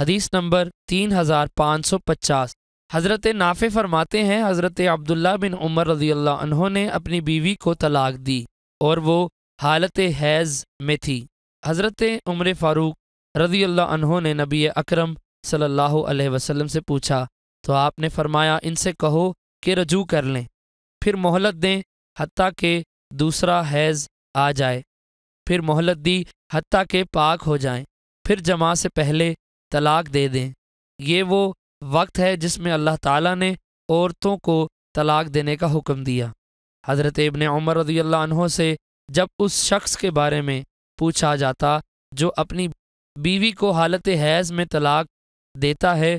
हदीस नंबर तीन हज़ार पाँच सौ पचास हज़रत नाफे फरमाते हैं हज़रत अब्दुल्ला बिन उमर रजी अल्लाह ने अपनी बीवी को तलाक दी और वो हालत हैज़ में थी हज़रत उम्र फ़ारूक रजी अल्लाह ने नबी अकरम सल्लल्लाहु अलैहि वसल्लम से पूछा तो आपने फरमाया इनसे कहो कि रजू कर लें फिर मोहलत दें हती के दूसरा हैज़ आ जाए फिर मोहलत दी हती के पाक हो जाए फिर जमा से पहले तलाक दे दें ये वो वक्त है जिसमें अल्लाह ताला ने औरतों को तलाक देने का हुक्म दिया हज़रत इबन उमर रदील्ला से जब उस शख्स के बारे में पूछा जाता जो अपनी बीवी को हालत हैज़ में तलाक देता है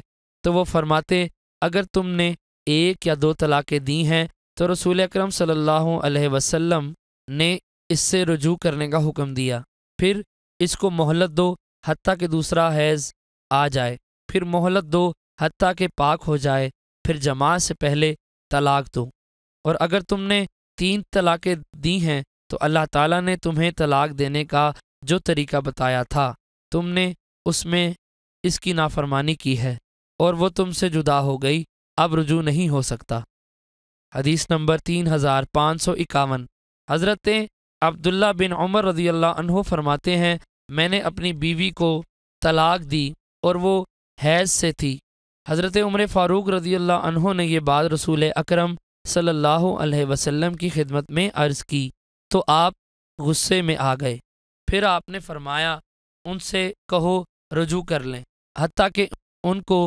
तो वो फरमाते अगर तुमने एक या दो तलाक़ें दी हैं तो रसूल अक्रम सल्लल्लाहु अलैहि वसल्लम ने इससे रजू करने का हुक्म दिया फिर इसको मोहलत दो हती कि दूसरा हैज़ आ जाए फिर मोहलत दो हती के पाक हो जाए फिर जमात से पहले तलाक दो और अगर तुमने तीन तलाक़ें दी हैं तो अल्लाह ताला ने तुम्हें तलाक देने का जो तरीका बताया था तुमने उसमें इसकी नाफरमानी की है और वो तुमसे जुदा हो गई अब रुजू नहीं हो सकता हदीस नंबर तीन हज़ार पाँच सौ इक्यावन हज़रत अब्दुल्ला बिन उमर रजी अल्लाह फरमाते हैं मैंने अपनी बीवी को तलाक दी और वो हैज़ से थी हज़रत उम्र फ़ारूक रज़ी अल्लाह ने यह बात रसूल अक्रम सल्लल्लाहु की खिदमत में अर्ज़ की तो आप गुस्से में आ गए फिर आपने फरमाया उनसे कहो रजू कर लें हती कि उनको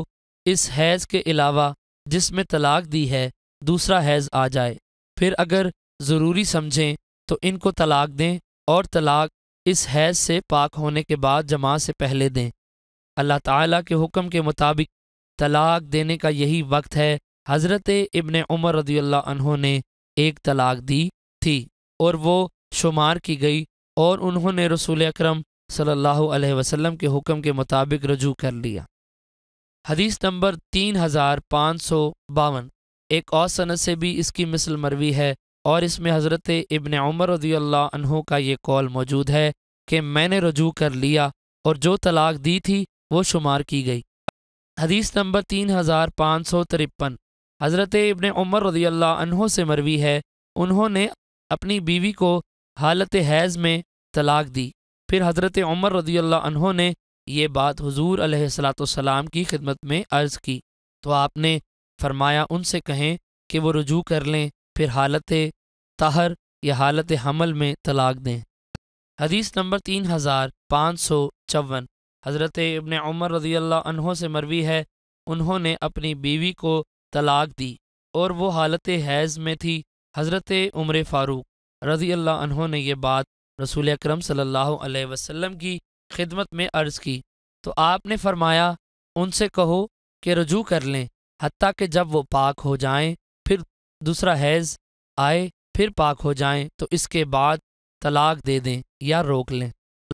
इस हैज़ के अलावा जिसमें तलाक दी है दूसरा हैज़ आ जाए फिर अगर ज़रूरी समझें तो इनको तलाक दें और तलाक इस हैज़ से पाक होने के बाद जमा से पहले दें अल्लाह ताला के हुक्म के मुताबिक तलाक देने का यही वक्त है हज़रत इबन उमर रदी अल्लाह ने एक तलाक दी थी और वो शुमार की गई और उन्होंने रसूल अक्रम सल्लल्लाहु अलैहि वसल्लम के हुक्म के मुताबिक रजू कर लिया हदीस नंबर तीन हज़ार पाँच सौ बावन एक और सनत से भी इसकी मिसल मरवी है और इसमें हज़रत इबन उमर रदी का ये कौल मौजूद है कि मैंने रजू कर लिया और जो तलाक दी थी वो शुमार की गई हदीस नंबर तीन हज़ार पाँच सौ तिरपन हज़रत इबन उमर रदी अल्लाह से मरवी है उन्होंने अपनी बीवी को हालत हैज़ में तलाक दी फिर हज़रत उमर रदी अल्लाह ने ये बात हजूर अलतम की खिदमत में अर्ज़ की तो आपने फरमाया उनसे कहें कि वो रजू कर लें फिर हालत तहर या हालत हमल में तलाक दें हदीस नंबर तीन हज़ार पाँच सौ चौवन हज़रत इबन उमर रज़ी अल्लाह से मरवी है उन्होंने अपनी बीवी को तलाक दी और वो हालत हैज़ में थी हज़रत उम्र फ़ारूक रज़ी अल्लाह ने यह बात रसूल अक्रम सम की खिदमत में अर्ज़ की तो आपने फरमाया उनसे कहो कि रजू कर लें हती कि जब वो पाक हो जाएं फिर दूसरा हैज़ आए फिर पाक हो जाएँ तो इसके बाद तलाक दे दें या रोक लें